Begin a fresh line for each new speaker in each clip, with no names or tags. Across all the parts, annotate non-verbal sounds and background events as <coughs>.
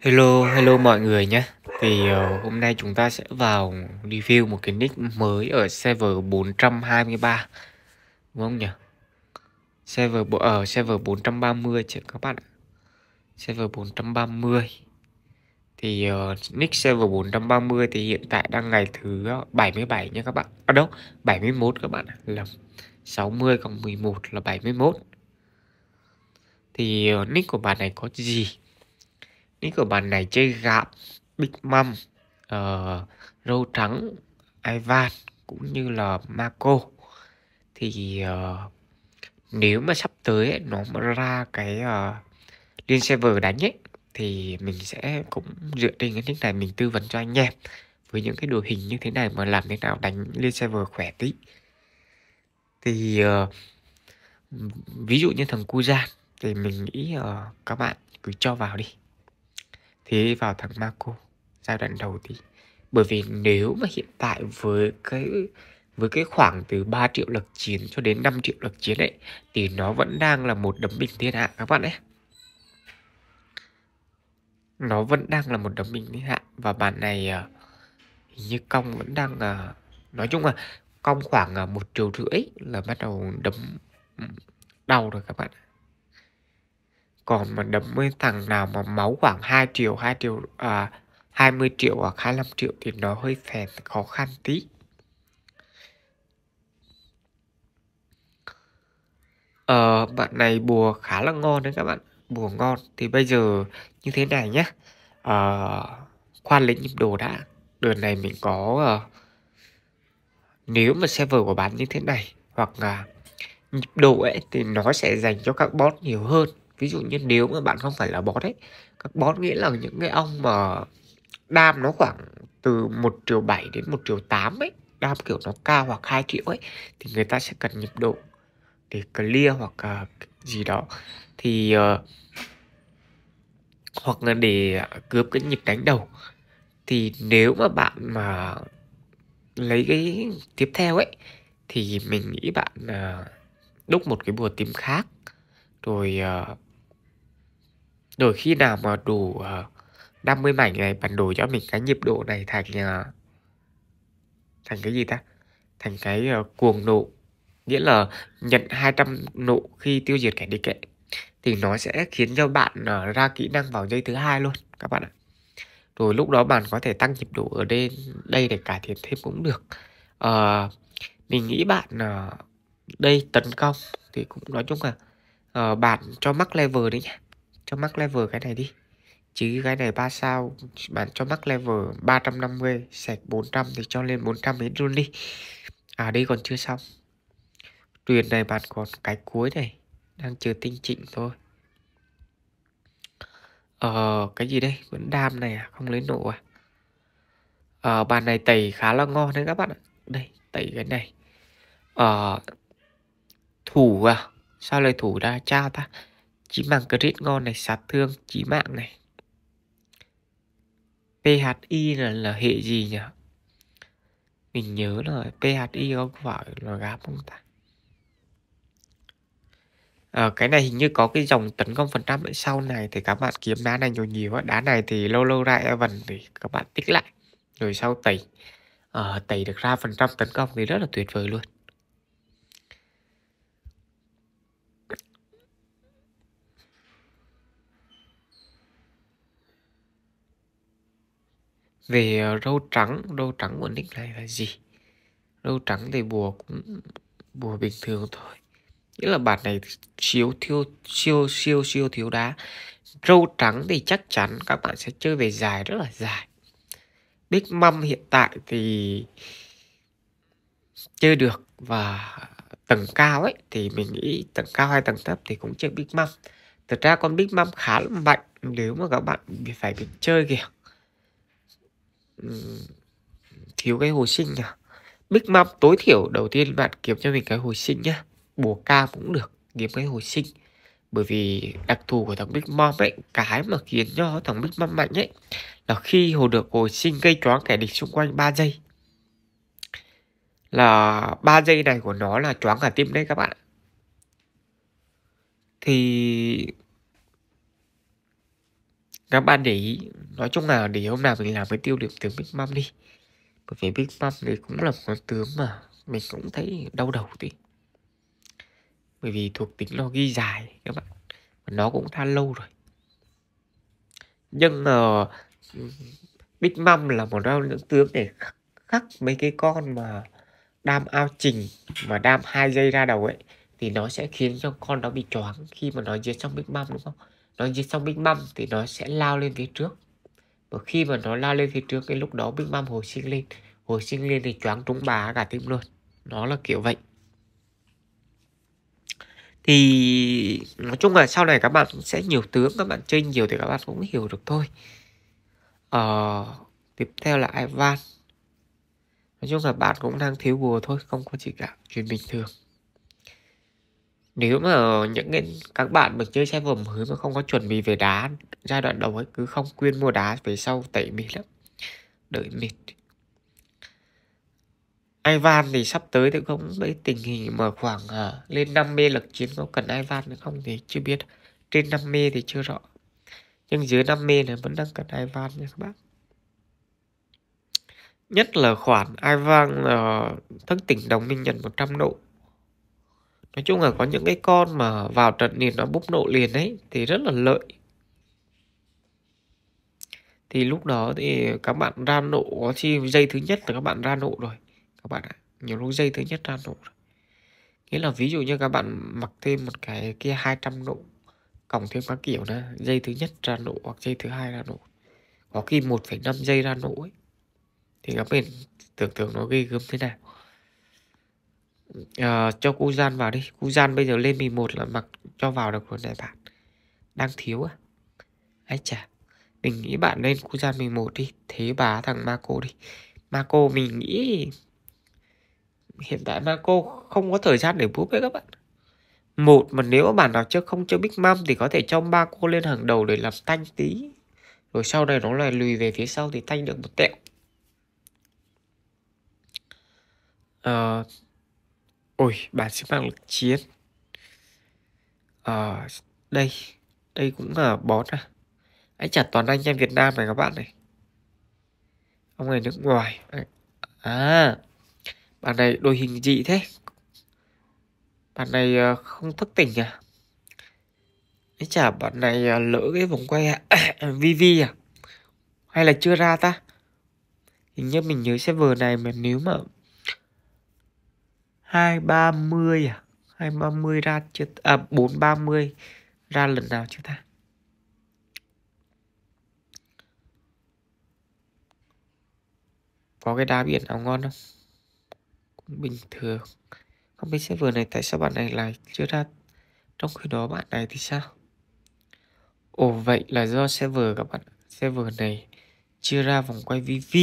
Hello, hello mọi người nhé Thì uh, hôm nay chúng ta sẽ vào review một cái nick mới ở server 423 Đúng không nhỉ? Server, ở uh, ờ, server 430 chứ các bạn Server 430 Thì uh, nick server 430 thì hiện tại đang ngày thứ 77 nha các bạn À đâu, 71 các bạn ạ Lầm 60 cộng 11 là 71 Thì uh, nick của bạn này có gì Lý của bạn này chơi gạo, Big Mom, uh, ờ, Râu Trắng, Ivan cũng như là Marco. Thì uh, nếu mà sắp tới ấy, nó mà ra cái uh, ờ, liên server đánh ấy thì mình sẽ cũng dựa trên cái nick này mình tư vấn cho anh em với những cái đồ hình như thế này mà làm thế nào đánh liên server khỏe tí thì uh, ví dụ như thằng Kuzan thì mình nghĩ uh, các bạn cứ cho vào đi thế vào thằng Marco giai đoạn đầu thì bởi vì nếu mà hiện tại với cái với cái khoảng từ 3 triệu lực chiến cho đến 5 triệu lực chiến ấy thì nó vẫn đang là một đấm bình thiên hạ các bạn ấy nó vẫn đang là một đấm bình thiên hạ và bản này à, hình như cong vẫn đang à, nói chung là cong khoảng à, một triệu rưỡi là bắt đầu đấm ừ, đau rồi các bạn còn mà đấm với thằng nào mà máu khoảng 2 triệu 2 triệu à, 20 triệu hoặc 25 triệu thì nó hơi phèn khó khăn tí Ờ, bạn này bùa khá là ngon đấy các bạn Bùa ngon Thì bây giờ như thế này nhé ờ, Khoan lấy nhịp đồ đã Đợt này mình có uh, Nếu mà server của bạn như thế này Hoặc là uh, nhịp độ ấy Thì nó sẽ dành cho các bot nhiều hơn ví dụ như nếu mà bạn không phải là bot ấy các bot nghĩa là những cái ông mà đam nó khoảng từ 1 triệu 7 đến 1 triệu 8 ấy đam kiểu nó cao hoặc 2 triệu ấy thì người ta sẽ cần nhịp độ để clear hoặc à, gì đó thì uh, hoặc là để à, cướp cái nhịp đánh đầu thì nếu mà bạn mà lấy cái tiếp theo ấy thì mình nghĩ bạn uh, đúc một cái bùa tím khác rồi uh, rồi khi nào mà đủ uh, ờ, 50 mảnh này bạn đổi cho mình cái nhịp độ này thành uh, thành cái gì ta thành cái uh, cuồng nộ nghĩa là nhận 200 nộ khi tiêu diệt kẻ địch kệ thì nó sẽ khiến cho bạn uh, ra kỹ năng vào dây thứ hai luôn các bạn ạ rồi lúc đó bạn có thể tăng nhịp độ ở đây đây để cải thiện thêm cũng được uh, mình nghĩ bạn uh, đây tấn công thì cũng nói chung là uh, bạn cho mắc level đấy nhá cho max level cái này đi chứ cái này 3 sao bạn cho max level 350 sạch 400 thì cho lên 400 đến luôn đi à đây còn chưa xong tuyền này bạn còn cái cuối này đang chờ tinh chỉnh thôi ờ cái gì đây vẫn đam này à? không lấy nổ à ờ bàn này tẩy khá là ngon đấy các bạn ạ đây tẩy cái này ờ thủ à sao lại thủ ra cha ta Chí mạng crit ngon này, sát thương, chí mạng này. PHI là, là hệ gì nhỉ? Mình nhớ rồi PHI có phải là gáp không ta? À, cái này hình như có cái dòng tấn công phần trăm ở sau này thì các bạn kiếm đá này nhiều nhiều á. Đá này thì lâu lâu ra vần thì các bạn tích lại. Rồi sau tẩy. À, tẩy được ra phần trăm tấn công thì rất là tuyệt vời luôn. về ờ, râu trắng râu trắng của nick này là gì râu trắng thì bùa cũng bùa bình thường thôi nghĩa là bản này siêu thiếu siêu siêu siêu thiếu đá râu trắng thì chắc chắn các bạn sẽ chơi về dài rất là dài big mâm hiện tại thì chơi được và tầng cao ấy thì mình nghĩ tầng cao hay tầng thấp thì cũng chơi big mâm thực ra con big mâm khá là mạnh nếu mà các bạn phải biết chơi kìa thiếu cái hồi sinh nhỉ Big Mom tối thiểu đầu tiên bạn kiếm cho mình cái hồi sinh nhá Bùa ca cũng được kiếm cái hồi sinh bởi vì đặc thù của thằng Big Mom ấy cái mà khiến cho thằng Big Mom mạnh ấy là khi hồ được hồi sinh gây choáng kẻ địch xung quanh 3 giây là 3 giây này của nó là choáng cả tim đấy các bạn thì các bạn để ý nói chung là để hôm nào mình làm cái tiêu điểm tướng Big Mom đi bởi vì Big Mom đấy cũng là một con tướng mà mình cũng thấy đau đầu tí bởi vì thuộc tính nó ghi dài các bạn và nó cũng tha lâu rồi nhưng uh, Big Mom là một trong những tướng để khắc, mấy cái con mà đam ao trình mà đam hai dây ra đầu ấy thì nó sẽ khiến cho con nó bị choáng khi mà nó dưới trong Big Mom đúng không? nó như xong Big Mom thì nó sẽ lao lên phía trước và khi mà nó lao lên phía trước cái lúc đó Big Mom hồi sinh lên hồi sinh lên thì choáng trúng bà cả tim luôn nó là kiểu vậy thì nói chung là sau này các bạn sẽ nhiều tướng các bạn chơi nhiều thì các bạn cũng hiểu được thôi ờ, tiếp theo là Ivan nói chung là bạn cũng đang thiếu bùa thôi không có gì cả chuyện bình thường nếu mà những các bạn mà chơi xe vầm hứa mà không có chuẩn bị về đá giai đoạn đầu ấy cứ không quyên mua đá về sau tẩy mệt lắm đợi mệt Ivan thì sắp tới thì không mấy tình hình mà khoảng à, lên 50 lực chiến có cần Ivan nữa không thì chưa biết trên 50 thì chưa rõ nhưng dưới 50 này vẫn đang cần Ivan nha các bác nhất là khoản Ivan là thức tỉnh đồng minh nhận 100 độ nói chung là có những cái con mà vào trận liền nó bốc nộ liền đấy thì rất là lợi thì lúc đó thì các bạn ra nộ có chi dây thứ nhất là các bạn ra nộ rồi các bạn ạ nhiều lúc dây thứ nhất ra nộ rồi nghĩa là ví dụ như các bạn mặc thêm một cái kia 200 nộ còng thêm các kiểu nữa dây thứ nhất ra nộ hoặc dây thứ hai ra nộ có khi 1,5 giây ra nổ ấy thì các bạn tưởng tượng nó ghê gớm thế nào à, cho Kuzan vào đi Kuzan bây giờ lên 11 là mặc cho vào được rồi này bạn đang thiếu à ấy chà mình nghĩ bạn lên Kuzan 11 đi thế bá thằng Marco đi Marco mình nghĩ hiện tại Marco không có thời gian để búp đấy các bạn một mà nếu bạn nào chưa không chơi Big Mom thì có thể cho Marco lên hàng đầu để làm tanh tí rồi sau này nó lại lùi về phía sau thì tanh được một tẹo Uh, ôi bản xếp hạng lực chiến ở ờ, à, đây đây cũng là bón à anh chả toàn anh em Việt Nam này các bạn này ông này nước ngoài à bạn này đội hình dị thế bạn này ờ, không thức tỉnh à anh chả bạn này ờ, lỡ cái vòng quay à? <coughs> VV à? Hay là chưa ra ta? Hình như mình nhớ server này mà nếu mà 230 à? 230 ra chưa à 430 ra lần nào chưa ta? Có cái đá biển nào ngon không? Cũng bình thường. Không biết server này tại sao bạn này lại chưa ra trong khi đó bạn này thì sao? Ồ vậy là do server các bạn server này chưa ra vòng quay VV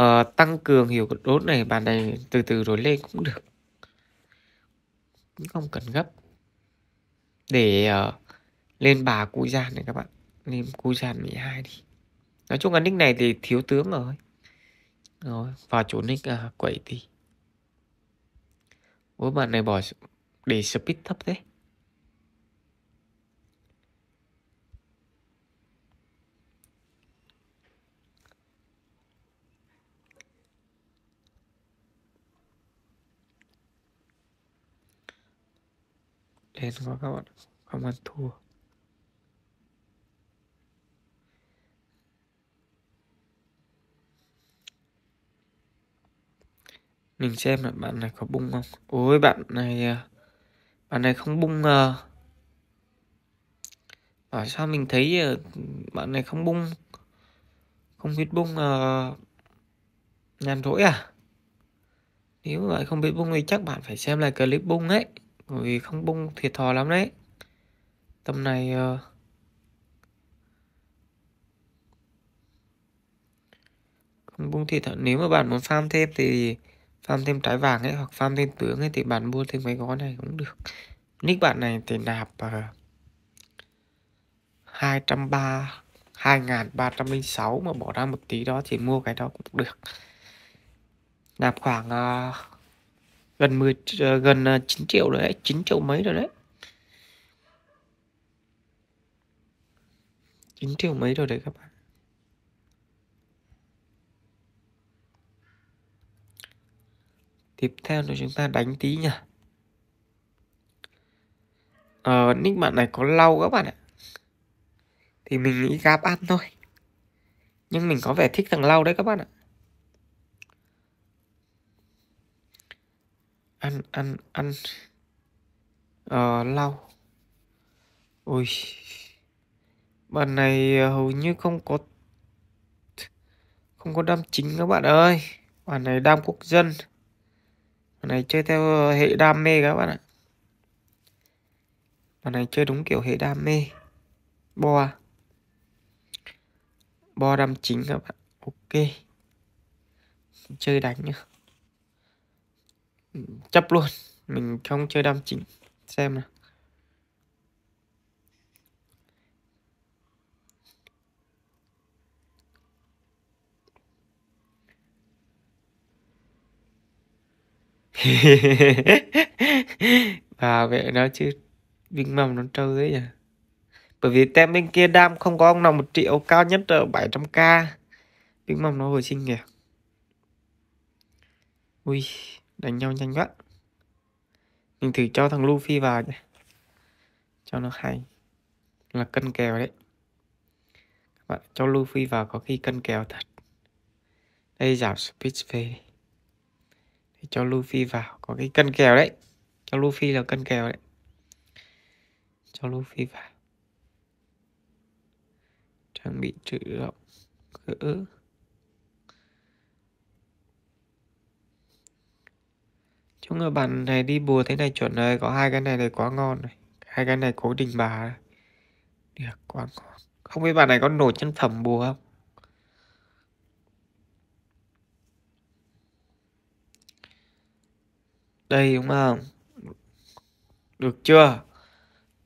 uh, tăng cường hiểu đốt này bạn này từ từ rồi lên cũng được cũng không cần gấp để uh, lên bà cui gian này các bạn lên cui gian 12 đi nói chung là nick này thì thiếu tướng rồi rồi vào chỗ nick uh, quẩy thì bố bạn này bỏ để speed thấp thế để cho các bạn không ăn thua mình xem là bạn này có bung không ôi bạn này à, bạn này không bung à bảo sao mình thấy à, bạn này không bung không biết bung à nhàn rỗi à nếu vậy không biết bung thì chắc bạn phải xem lại clip bung ấy vì không bung thiệt thò lắm đấy Tầm này ờ, Không bung thiệt thò. Nếu mà bạn muốn farm thêm thì Farm thêm trái vàng ấy Hoặc farm thêm tướng ấy Thì bạn mua thêm mấy gói này cũng được Nick bạn này thì nạp uh, 230 2306 mà bỏ ra một tí đó thì mua cái đó cũng được nạp khoảng uh, gần 10 ờ, gần 9 ờ, triệu rồi đấy 9 triệu mấy rồi đấy 9 triệu mấy rồi đấy các bạn tiếp theo là chúng ta đánh tí nhỉ ờ, nick bạn này có lau các bạn ạ thì mình nghĩ gáp ăn thôi nhưng mình có vẻ thích thằng lau đấy các bạn ạ ăn ăn ăn ờ, lau ui bạn này ờ, hầu như không có không có đam chính các bạn ơi bạn này đam quốc dân bạn này chơi theo ờ, hệ đam mê các bạn ạ bạn này chơi đúng kiểu hệ đam mê bo à? bo đam chính các bạn ok chơi đánh nhá chấp luôn ừ. mình không chơi đam chính xem nào bảo vệ nó chứ vinh mầm nó trâu thế nhỉ bởi vì tem bên kia đam không có ông nào một triệu cao nhất ở 700k vinh mầm nó hồi sinh kìa ui Đánh nhau nhanh quá Mình thử cho thằng Luffy vào nhé Cho nó hay Là cân kèo đấy Các bạn cho Luffy vào có khi cân kèo thật Đây giảm speed về Để Cho Luffy vào có cái cân kèo đấy Cho Luffy là cân kèo đấy Cho Luffy vào Trang bị chữ động Cỡ Chúng ở bản này đi bùa thế này chuẩn rồi Có hai cái này này quá ngon này Hai cái này cố đình bà Được quá ngon Không biết bạn này có nổi chân phẩm bùa không Đây đúng không Được chưa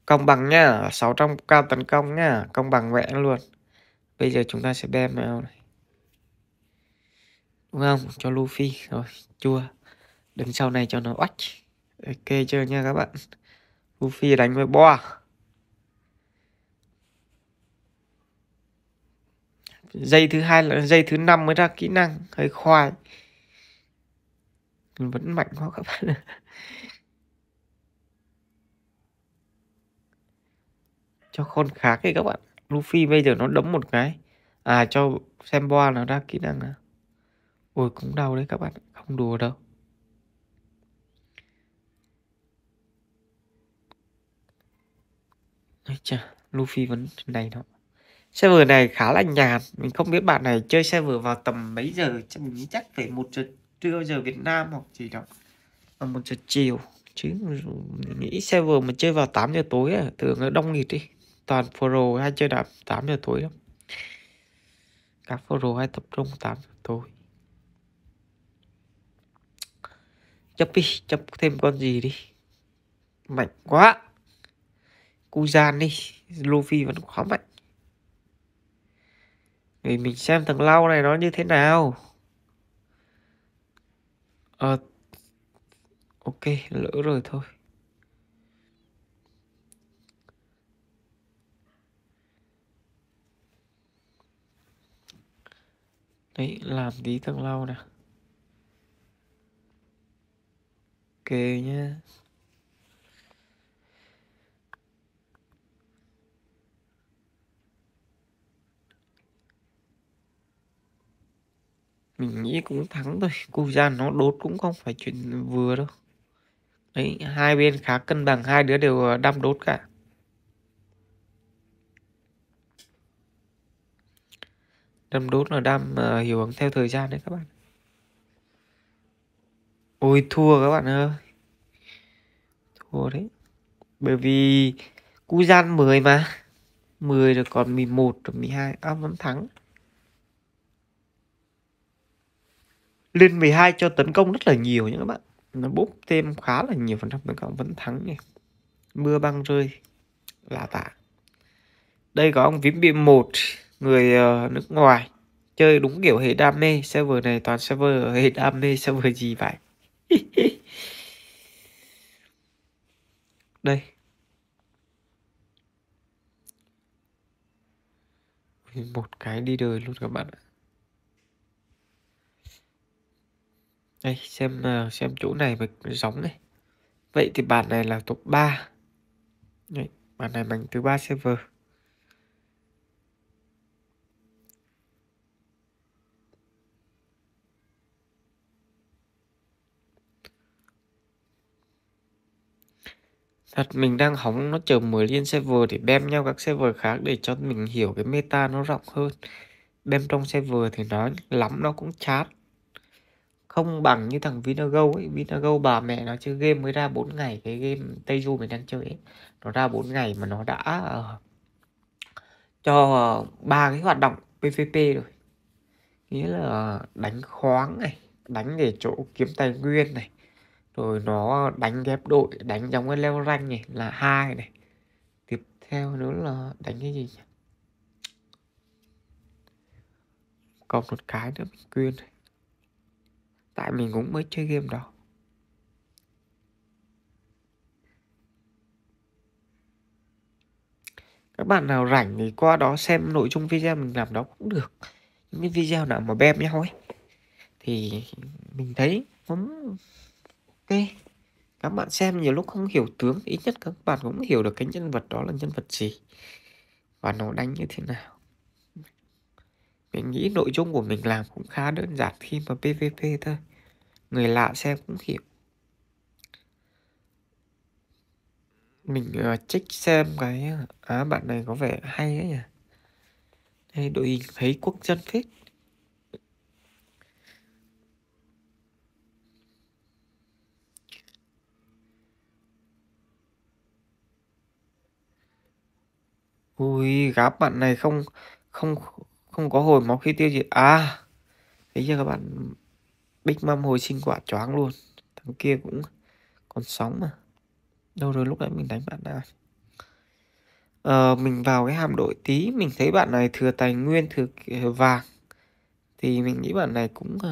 Công bằng nhá 600 cao tấn công nhá Công bằng vẽ luôn Bây giờ chúng ta sẽ đem vào này Đúng không Cho Luffy Rồi chua đứng sau này cho nó oách ok chưa nha các bạn Luffy đánh với bo dây thứ hai là dây thứ năm mới ra kỹ năng hơi khoai vẫn mạnh quá các bạn <laughs> cho con khá ấy các bạn Luffy bây giờ nó đấm một cái à cho xem Boa nó ra kỹ năng à ôi cũng đau đấy các bạn không đùa đâu Chà, Luffy vẫn này đó server này khá là nhàn mình không biết bạn này chơi server vào tầm mấy giờ chắc mình chắc phải một giờ trưa giờ Việt Nam hoặc gì đó và một giờ chiều chứ mình nghĩ server mà chơi vào 8 giờ tối à, tưởng nó đông nghịt đi toàn pro hay chơi đạp 8 giờ tối lắm các pro hay tập trung 8 giờ tối chấp đi chấp thêm con gì đi mạnh quá Kuzan đi Luffy vẫn khá mạnh Vì mình xem thằng Lau này nó như thế nào à, Ok lỡ rồi thôi Đấy làm tí thằng Lau nè Ok nhé mình nghĩ cũng thắng thôi cu gian nó đốt cũng không phải chuyện vừa đâu đấy hai bên khá cân bằng hai đứa đều ờ, đâm đốt cả đâm đốt là đâm uh, ờ, hiểu ứng theo thời gian đấy các bạn ôi thua các bạn ơi thua đấy bởi vì cu gian 10 mà 10 rồi còn 11 rồi 12 áp à, vẫn thắng lên 12 cho tấn công rất là nhiều nha các bạn nó bốp thêm khá là nhiều phần trăm tấn công vẫn thắng nha mưa băng rơi là tạ đây có ông vím bị một người ờ, nước ngoài chơi đúng kiểu hệ đam mê server này toàn server hệ đam mê server gì vậy <laughs> đây một cái đi đời luôn các bạn ạ Đây, xem ờ, xem chỗ này mà giống này. Vậy thì bản này là top 3. Đấy, bản này bằng thứ ba server. Thật mình đang hóng nó chờ 10 liên server để bem nhau các server khác để cho mình hiểu cái meta nó rộng hơn. Bem trong server thì nó lắm nó cũng chát không bằng như thằng Vinago ấy Vinago bà mẹ nó chơi game mới ra 4 ngày cái game Tây Du mình đang chơi ấy nó ra 4 ngày mà nó đã uh, cho ờ, ba uh, cái hoạt động PVP rồi nghĩa là đánh khoáng này đánh để chỗ kiếm tài nguyên này rồi nó đánh ghép đội đánh giống cái leo rank này là hai này tiếp theo nữa là đánh cái gì nhỉ còn một cái nữa mình quên này tại mình cũng mới chơi game đó các bạn nào rảnh thì qua đó xem nội dung video mình làm đó cũng được những video nào mà bem nhau ấy thì mình thấy cũng ok các bạn xem nhiều lúc không hiểu tướng ít nhất các bạn cũng hiểu được cái nhân vật đó là nhân vật gì và nó đánh như thế nào mình nghĩ nội dung của mình làm cũng khá đơn giản khi mà PVP thôi. Người lạ xem cũng hiểu. Mình uh, check xem cái... Ờ, á bạn này có vẻ hay đấy nhỉ. Đây đội hình thấy quốc dân phết. Ui, gáp bạn này không không không có hồi máu khi tiêu diệt à thấy chưa các bạn bích mâm hồi sinh quả choáng luôn thằng kia cũng còn sóng mà đâu rồi lúc nãy mình đánh bạn nào ờ, mình vào cái hàm đội tí mình thấy bạn này thừa tài nguyên thừa vàng thì mình nghĩ bạn này cũng uh,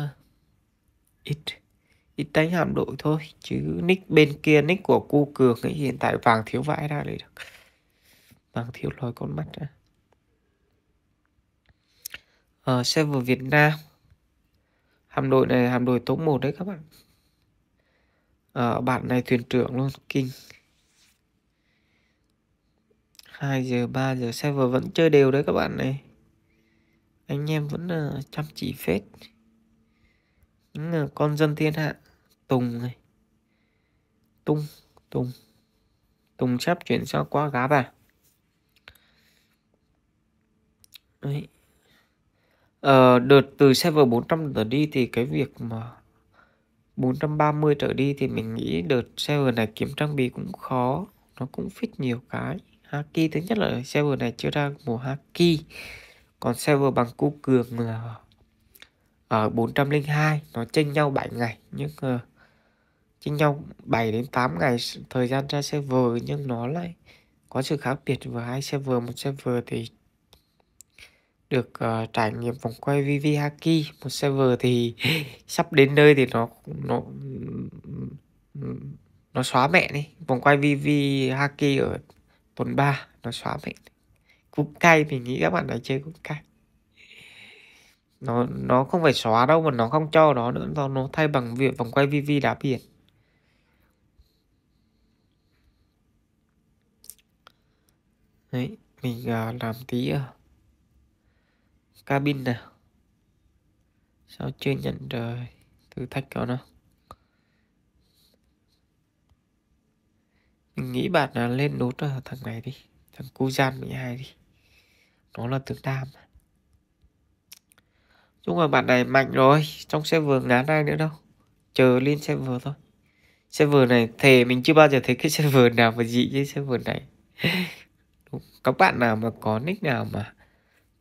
ít ít đánh hàm đội thôi chứ nick bên kia nick của cu cường ấy hiện tại vàng thiếu vãi ra đấy được vàng thiếu lòi con mắt ra uh, server Việt Nam hàm đội này hàm đội top 1 đấy các bạn uh, bạn này thuyền trưởng luôn kinh 2 giờ 3 giờ server vẫn chơi đều đấy các bạn này anh em vẫn uh, chăm chỉ phết những uh, con dân thiên hạ tùng này tung tùng tùng sắp chuyển sang qua gá bà đấy Ờ, đợt từ server 400 trở đi thì cái việc mà 430 trở đi thì mình nghĩ đợt server này kiếm trang bị cũng khó nó cũng fit nhiều cái Haki thứ nhất là server này chưa ra mùa Haki còn server bằng cu cường là ở ờ, 402 nó chênh nhau 7 ngày nhưng uh, chênh nhau 7 đến 8 ngày thời gian ra server nhưng nó lại có sự khác biệt với hai server một server thì được uh, trải nghiệm vòng quay VV Haki một server thì <laughs> sắp đến nơi thì nó nó nó xóa mẹ đi vòng quay VV Haki ở tuần 3 nó xóa mẹ cũng cay mình nghĩ các bạn đã chơi cũng cay nó nó không phải xóa đâu mà nó không cho nó nữa nó nó thay bằng việc vòng quay VV đá biển đấy mình uh, làm tí uh, cabin nè sao chưa nhận rồi thử thách cậu nó mình nghĩ bạn là lên nốt ở thằng này đi thằng Kuzan 12 đi nó là tướng đam chung là bạn này mạnh rồi trong xe vừa ngán ai nữa đâu chờ lên xe vừa thôi xe vừa này thề mình chưa bao giờ thấy cái xe <laughs> vừa nào mà dị như vừa này <laughs> các bạn nào mà có nick nào mà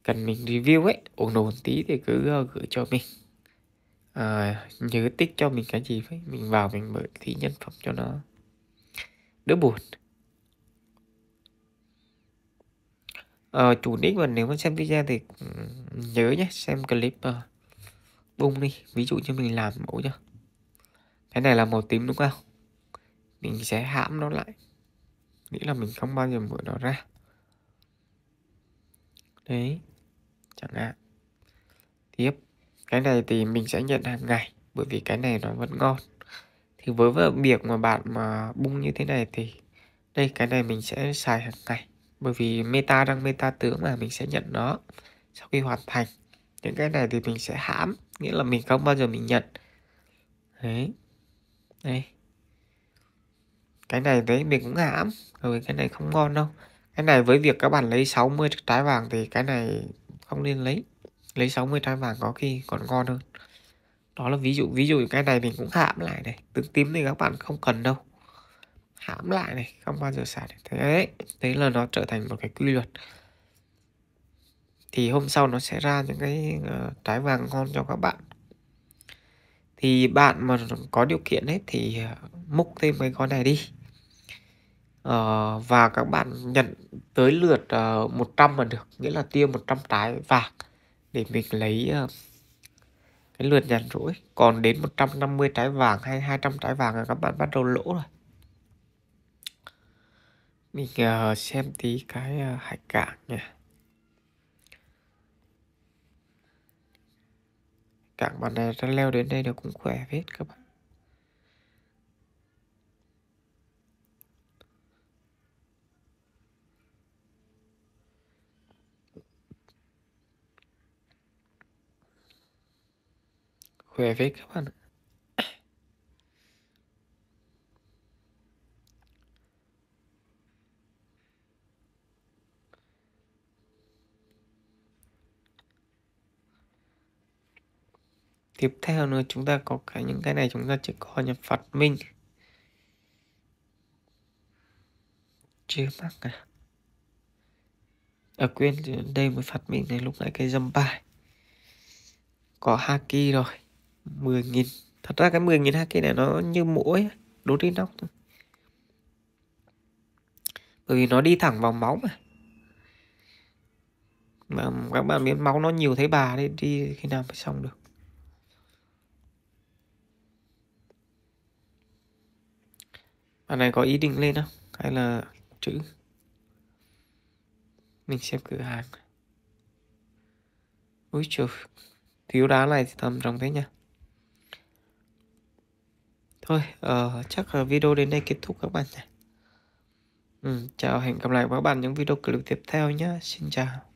cần mình review ấy ổn ổn tí thì cứ ờ, gửi cho mình à, nhớ tích cho mình cái gì phải mình vào mình mở thì nhân phẩm cho nó đỡ buồn à, chủ nick mà nếu mà xem video thì ừ, nhớ nhé xem clip uh, bung đi ví dụ như mình làm mẫu nhá cái này là màu tím đúng không mình sẽ hãm nó lại nghĩa là mình không bao giờ mở nó ra đấy chẳng hạn tiếp cái này thì mình sẽ nhận hàng ngày bởi vì cái này nó vẫn ngon thì với việc mà bạn mà bung như thế này thì đây cái này mình sẽ xài hàng ngày bởi vì meta đang meta tướng mà mình sẽ nhận nó sau khi hoàn thành những cái này thì mình sẽ hãm nghĩa là mình không bao giờ mình nhận đấy đây cái này đấy mình cũng hãm rồi cái này không ngon đâu cái này với việc các bạn lấy 60 trái vàng thì cái này không nên lấy lấy 60 trái vàng có khi còn ngon hơn đó là ví dụ ví dụ cái này mình cũng hãm lại này tướng tím thì các bạn không cần đâu hãm lại này không bao giờ xả này. thế đấy là nó trở thành một cái quy luật thì hôm sau nó sẽ ra những cái ờ, trái vàng ngon cho các bạn thì bạn mà có điều kiện ấy thì ờ, múc thêm mấy con này đi uh, và các bạn nhận tới lượt uh, 100 mà được nghĩa là tiêu 100 trái vàng để mình lấy uh, cái lượt nhàn rỗi còn đến 150 trái vàng hay 200 trái vàng là các bạn bắt đầu lỗ rồi mình uh, xem tí cái uh, hải cảng nha cảng bạn này đã leo đến đây là cũng khỏe hết các bạn các bạn. Tiếp theo nữa chúng ta có cái những cái này chúng ta chỉ có nhập phạt minh. Chưa mắc à. À quên đây mới phạt minh này lúc nãy cái dâm bài. Có haki rồi. 10.000 Thật ra cái 10.000 haki này nó như mũi Đốt đi nóc thôi Bởi vì nó đi thẳng vào máu mà mà các bạn biết máu nó nhiều thấy bà đấy đi khi nào mới xong được bạn này có ý định lên không hay là chữ mình xem cửa hàng ui trời thiếu đá này thì tầm trong thế nha Thôi, uh, chắc là video đến đây kết thúc các bạn nhé. Ừ, chào, hẹn gặp lại các bạn những video clip tiếp theo nhé. Xin chào.